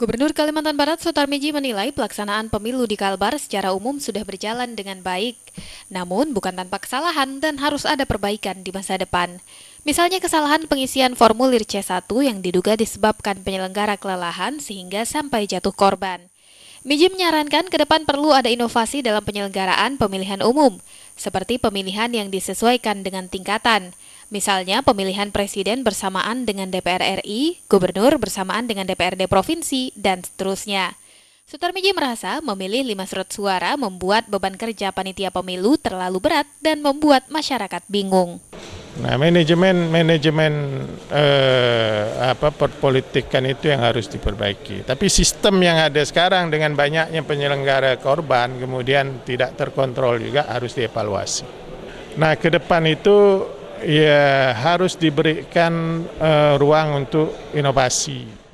Gubernur Kalimantan Barat Sotarmiji menilai pelaksanaan pemilu di Kalbar secara umum sudah berjalan dengan baik. Namun bukan tanpa kesalahan dan harus ada perbaikan di masa depan. Misalnya kesalahan pengisian formulir C1 yang diduga disebabkan penyelenggara kelelahan sehingga sampai jatuh korban. Miji menyarankan ke depan perlu ada inovasi dalam penyelenggaraan pemilihan umum, seperti pemilihan yang disesuaikan dengan tingkatan. Misalnya pemilihan presiden bersamaan dengan DPR RI, gubernur bersamaan dengan DPRD provinsi, dan seterusnya. Sutarmiji merasa memilih lima surat suara membuat beban kerja panitia pemilu terlalu berat dan membuat masyarakat bingung. Nah, manajemen manajemen eh, apa perpolitikan itu yang harus diperbaiki. Tapi sistem yang ada sekarang dengan banyaknya penyelenggara korban kemudian tidak terkontrol juga harus dievaluasi. Nah, ke depan itu ya harus diberikan eh, ruang untuk inovasi.